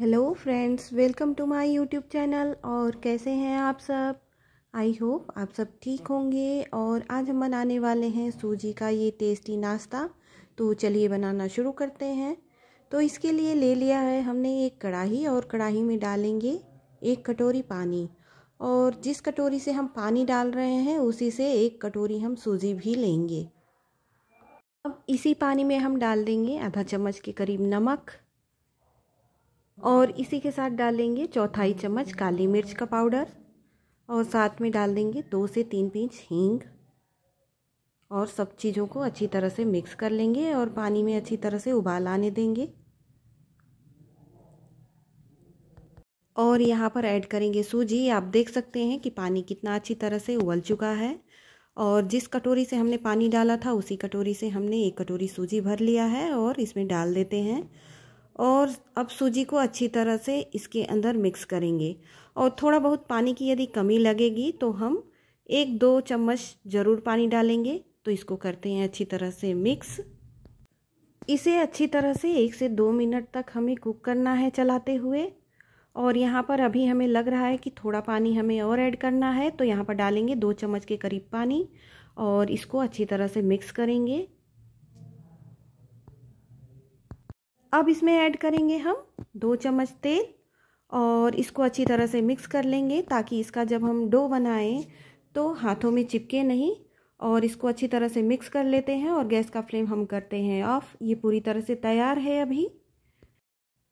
hello friends welcome to my YouTube channel और कैसे हैं आप सब आई होप आप सब ठीक होंगे और आज हम बनाने वाले हैं सूजी का ये टेस्टी नाश्ता तो चलिए बनाना शुरू करते हैं तो इसके लिए ले लिया है हमने एक कढ़ाही और कढ़ाही में डालेंगे एक कटोरी पानी और जिस कटोरी से हम पानी डाल रहे हैं उसी से एक कटोरी हम सूजी भी लेंगे अब इसी पानी में हम डाल देंगे आधा चम्मच के करीब नमक और इसी के साथ डालेंगे चौथाई चम्मच काली मिर्च का पाउडर और साथ में डाल देंगे दो से तीन पींच हींग और सब चीज़ों को अच्छी तरह से मिक्स कर लेंगे और पानी में अच्छी तरह से उबाल आने देंगे और यहाँ पर ऐड करेंगे सूजी आप देख सकते हैं कि पानी कितना अच्छी तरह से उबल चुका है और जिस कटोरी से हमने पानी डाला था उसी कटोरी से हमने एक कटोरी सूजी भर लिया है और इसमें डाल देते हैं और अब सूजी को अच्छी तरह से इसके अंदर मिक्स करेंगे और थोड़ा बहुत पानी की यदि कमी लगेगी तो हम एक दो चम्मच ज़रूर पानी डालेंगे तो इसको करते हैं अच्छी तरह से मिक्स इसे अच्छी तरह से एक से दो मिनट तक हमें कुक करना है चलाते हुए और यहाँ पर अभी हमें लग रहा है कि थोड़ा पानी हमें और ऐड करना है तो यहाँ पर डालेंगे दो चम्मच के करीब पानी और इसको अच्छी तरह से मिक्स करेंगे अब इसमें ऐड करेंगे हम दो चम्मच तेल और इसको अच्छी तरह से मिक्स कर लेंगे ताकि इसका जब हम डो बनाएं तो हाथों में चिपके नहीं और इसको अच्छी तरह से मिक्स कर लेते हैं और गैस का फ्लेम हम करते हैं ऑफ ये पूरी तरह से तैयार है अभी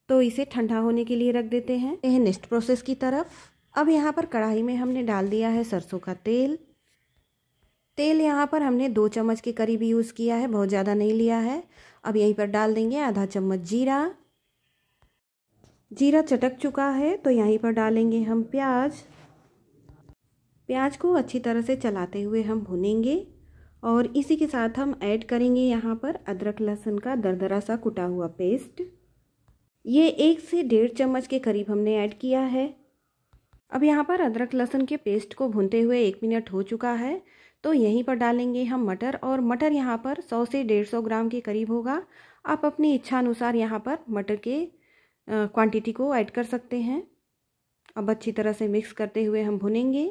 तो इसे ठंडा होने के लिए रख देते हैं नेक्स्ट प्रोसेस की तरफ अब यहाँ पर कढ़ाई में हमने डाल दिया है सरसों का तेल तेल यहाँ पर हमने दो चम्मच के करीब यूज़ किया है बहुत ज़्यादा नहीं लिया है अब यहीं पर डाल देंगे आधा चम्मच जीरा जीरा चटक चुका है तो यहीं पर डालेंगे हम प्याज प्याज को अच्छी तरह से चलाते हुए हम भुनेंगे और इसी के साथ हम ऐड करेंगे यहाँ पर अदरक लहसुन का दरदरा सा कुटा हुआ पेस्ट ये एक से डेढ़ चम्मच के करीब हमने ऐड किया है अब यहाँ पर अदरक लहसुन के पेस्ट को भूनते हुए एक मिनट हो चुका है तो यहीं पर डालेंगे हम मटर और मटर यहाँ पर 100 से 150 ग्राम के करीब होगा आप अपनी इच्छा अनुसार यहाँ पर मटर के क्वांटिटी को ऐड कर सकते हैं अब अच्छी तरह से मिक्स करते हुए हम भुनेंगे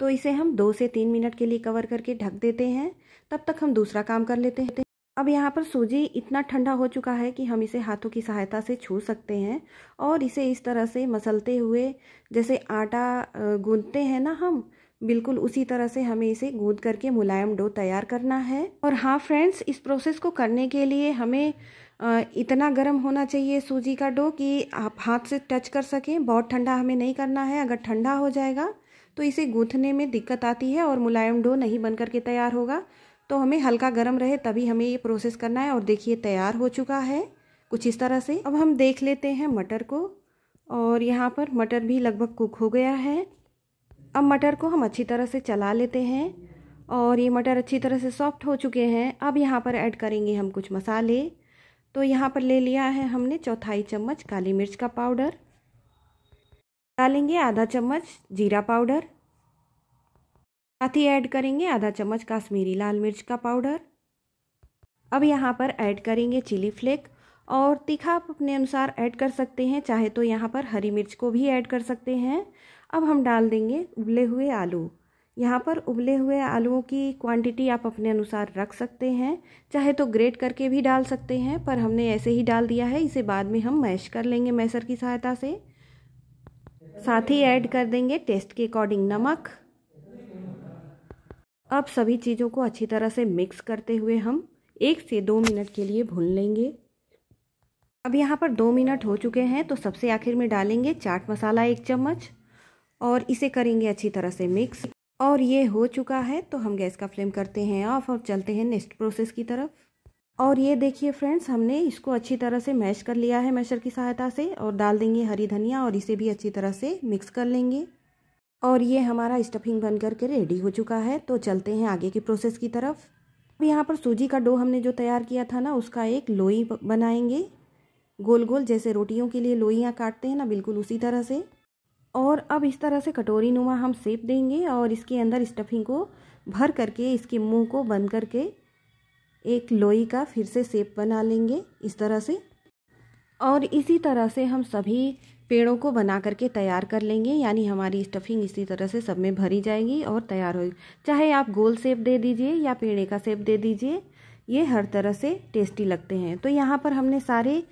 तो इसे हम दो से तीन मिनट के लिए कवर करके ढक देते हैं तब तक हम दूसरा काम कर लेते हैं अब यहाँ पर सूजी इतना ठंडा हो चुका है कि हम इसे हाथों की सहायता से छू सकते हैं और इसे इस तरह से मसलते हुए जैसे आटा गूंदते हैं ना हम बिल्कुल उसी तरह से हमें इसे गूद करके मुलायम डो तैयार करना है और हाँ फ्रेंड्स इस प्रोसेस को करने के लिए हमें इतना गर्म होना चाहिए सूजी का डो कि आप हाथ से टच कर सकें बहुत ठंडा हमें नहीं करना है अगर ठंडा हो जाएगा तो इसे गूंथने में दिक्कत आती है और मुलायम डो नहीं बन करके तैयार होगा तो हमें हल्का गर्म रहे तभी हमें ये प्रोसेस करना है और देखिए तैयार हो चुका है कुछ इस तरह से अब हम देख लेते हैं मटर को और यहाँ पर मटर भी लगभग कुक हो गया है अब मटर को हम अच्छी तरह से चला लेते हैं और ये मटर अच्छी तरह से सॉफ्ट हो चुके हैं अब यहाँ पर ऐड करेंगे हम कुछ मसाले तो यहाँ पर ले लिया है हमने चौथाई चम्मच काली मिर्च का पाउडर डालेंगे आधा चम्मच जीरा पाउडर साथ ही ऐड करेंगे आधा चम्मच काश्मीरी लाल मिर्च का पाउडर अब यहाँ पर ऐड करेंगे चिली फ्लेक और तीखा आप अपने अनुसार ऐड कर सकते हैं चाहे तो यहाँ पर हरी मिर्च को भी ऐड कर सकते हैं अब हम डाल देंगे उबले हुए आलू यहाँ पर उबले हुए आलुओं की क्वांटिटी आप अपने अनुसार रख सकते हैं चाहे तो ग्रेट करके भी डाल सकते हैं पर हमने ऐसे ही डाल दिया है इसे बाद में हम मैश कर लेंगे मैसर की सहायता से साथ ही ऐड कर देंगे टेस्ट के अकॉर्डिंग नमक अब सभी चीज़ों को अच्छी तरह से मिक्स करते हुए हम एक से दो मिनट के लिए भून लेंगे अब यहाँ पर दो मिनट हो चुके हैं तो सबसे आखिर में डालेंगे चाट मसाला एक चम्मच और इसे करेंगे अच्छी तरह से मिक्स और ये हो चुका है तो हम गैस का फ्लेम करते हैं ऑफ और चलते हैं नेक्स्ट प्रोसेस की तरफ और ये देखिए फ्रेंड्स हमने इसको अच्छी तरह से मैश कर लिया है मैशर की सहायता से और डाल देंगे हरी धनिया और इसे भी अच्छी तरह से मिक्स कर लेंगे और ये हमारा स्टफिंग बन करके रेडी हो चुका है तो चलते हैं आगे की प्रोसेस की तरफ अब यहाँ पर सूजी का डो हमने जो तैयार किया था ना उसका एक लोई बनाएंगे गोल गोल जैसे रोटियों के लिए लोइयाँ काटते हैं ना बिल्कुल उसी तरह से और अब इस तरह से कटोरी नुमा हम सेप देंगे और इसके अंदर स्टफिंग को भर करके इसके मुंह को बंद करके एक लोई का फिर से सेप बना लेंगे इस तरह से और इसी तरह से हम सभी पेड़ों को बना करके तैयार कर लेंगे यानी हमारी स्टफिंग इसी तरह से सब में भरी जाएगी और तैयार होगी चाहे आप गोल सेप दे दीजिए या पेड़े का सेप दे दीजिए ये हर तरह से टेस्टी लगते हैं तो यहाँ पर हमने सारे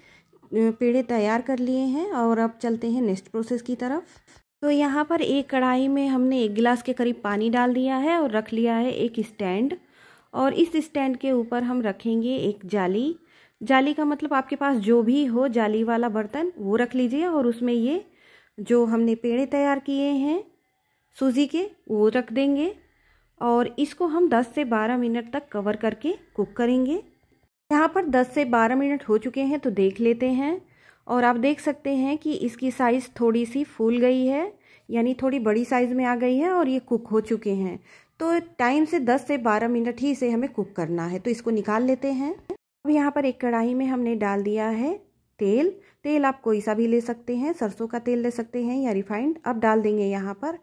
पेड़े तैयार कर लिए हैं और अब चलते हैं नेक्स्ट प्रोसेस की तरफ तो यहाँ पर एक कढ़ाई में हमने एक गिलास के करीब पानी डाल दिया है और रख लिया है एक स्टैंड और इस स्टैंड के ऊपर हम रखेंगे एक जाली जाली का मतलब आपके पास जो भी हो जाली वाला बर्तन वो रख लीजिए और उसमें ये जो हमने पेड़े तैयार किए हैं सूजी के वो रख देंगे और इसको हम 10 से 12 मिनट तक कवर करके कुक करेंगे यहाँ पर 10 से 12 मिनट हो चुके हैं तो देख लेते हैं और आप देख सकते हैं कि इसकी साइज़ थोड़ी सी फूल गई है यानी थोड़ी बड़ी साइज़ में आ गई है और ये कुक हो चुके हैं तो टाइम से 10 से 12 मिनट ही इसे हमें कुक करना है तो इसको निकाल लेते हैं अब यहाँ पर एक कढ़ाई में हमने डाल दिया है तेल तेल आप कोई सा भी ले सकते हैं सरसों का तेल ले सकते हैं या रिफाइंड अब डाल देंगे यहाँ पर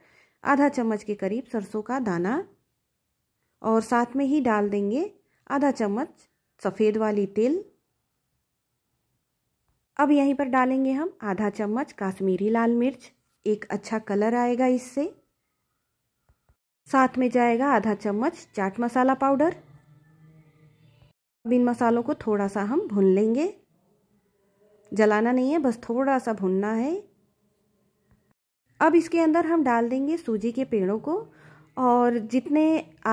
आधा चम्मच के करीब सरसों का दाना और साथ में ही डाल देंगे आधा चम्मच सफ़ेद वाली तिल अब यहीं पर डालेंगे हम आधा चम्मच काश्मीरी लाल मिर्च एक अच्छा कलर आएगा इससे साथ में जाएगा आधा चम्मच चाट मसाला पाउडर अब इन मसालों को थोड़ा सा हम भून लेंगे जलाना नहीं है बस थोड़ा सा भुनना है अब इसके अंदर हम डाल देंगे सूजी के पेड़ों को और जितने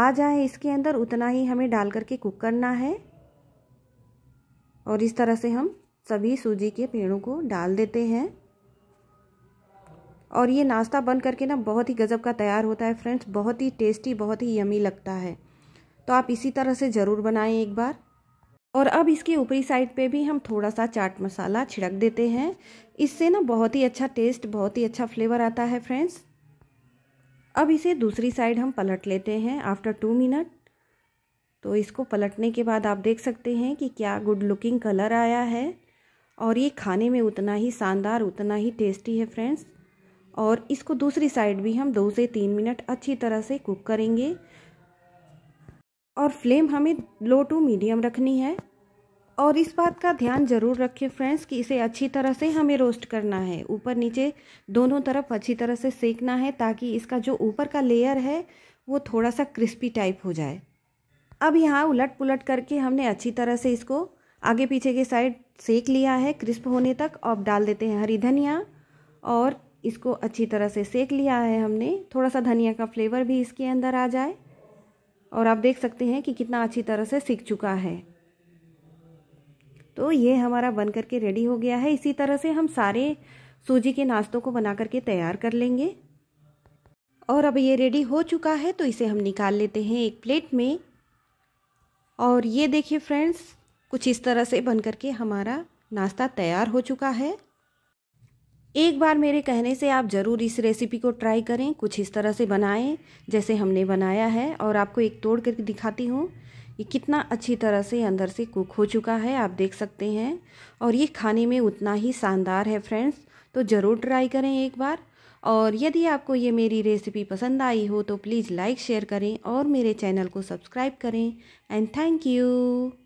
आ जाए इसके अंदर उतना ही हमें डाल करके कुक करना है और इस तरह से हम सभी सूजी के पेड़ों को डाल देते हैं और ये नाश्ता बन करके ना बहुत ही गज़ब का तैयार होता है फ्रेंड्स बहुत ही टेस्टी बहुत ही यमी लगता है तो आप इसी तरह से ज़रूर बनाएं एक बार और अब इसके ऊपरी साइड पे भी हम थोड़ा सा चाट मसाला छिड़क देते हैं इससे ना बहुत ही अच्छा टेस्ट बहुत ही अच्छा फ्लेवर आता है फ्रेंड्स अब इसे दूसरी साइड हम पलट लेते हैं आफ्टर टू मिनट तो इसको पलटने के बाद आप देख सकते हैं कि क्या गुड लुकिंग कलर आया है और ये खाने में उतना ही शानदार उतना ही टेस्टी है फ्रेंड्स और इसको दूसरी साइड भी हम दो से तीन मिनट अच्छी तरह से कुक करेंगे और फ्लेम हमें लो टू मीडियम रखनी है और इस बात का ध्यान ज़रूर रखें फ्रेंड्स कि इसे अच्छी तरह से हमें रोस्ट करना है ऊपर नीचे दोनों तरफ अच्छी तरह से सेकना है ताकि इसका जो ऊपर का लेयर है वो थोड़ा सा क्रिस्पी टाइप हो जाए अब यहाँ उलट पुलट करके हमने अच्छी तरह से इसको आगे पीछे के साइड सेक लिया है क्रिस्प होने तक अब डाल देते हैं हरी धनिया और इसको अच्छी तरह से सेक लिया है हमने थोड़ा सा धनिया का फ्लेवर भी इसके अंदर आ जाए और आप देख सकते हैं कि कितना अच्छी तरह से सीख चुका है तो ये हमारा बन करके रेडी हो गया है इसी तरह से हम सारे सूजी के नाश्तों को बना करके तैयार कर लेंगे और अब ये रेडी हो चुका है तो इसे हम निकाल लेते हैं एक प्लेट में और ये देखिए फ्रेंड्स कुछ इस तरह से बन करके हमारा नाश्ता तैयार हो चुका है एक बार मेरे कहने से आप ज़रूर इस रेसिपी को ट्राई करें कुछ इस तरह से बनाएं जैसे हमने बनाया है और आपको एक तोड़ कर दिखाती हूँ ये कितना अच्छी तरह से अंदर से कुक हो चुका है आप देख सकते हैं और ये खाने में उतना ही शानदार है फ्रेंड्स तो ज़रूर ट्राई करें एक बार और यदि आपको ये मेरी रेसिपी पसंद आई हो तो प्लीज़ लाइक शेयर करें और मेरे चैनल को सब्सक्राइब करें एंड थैंक यू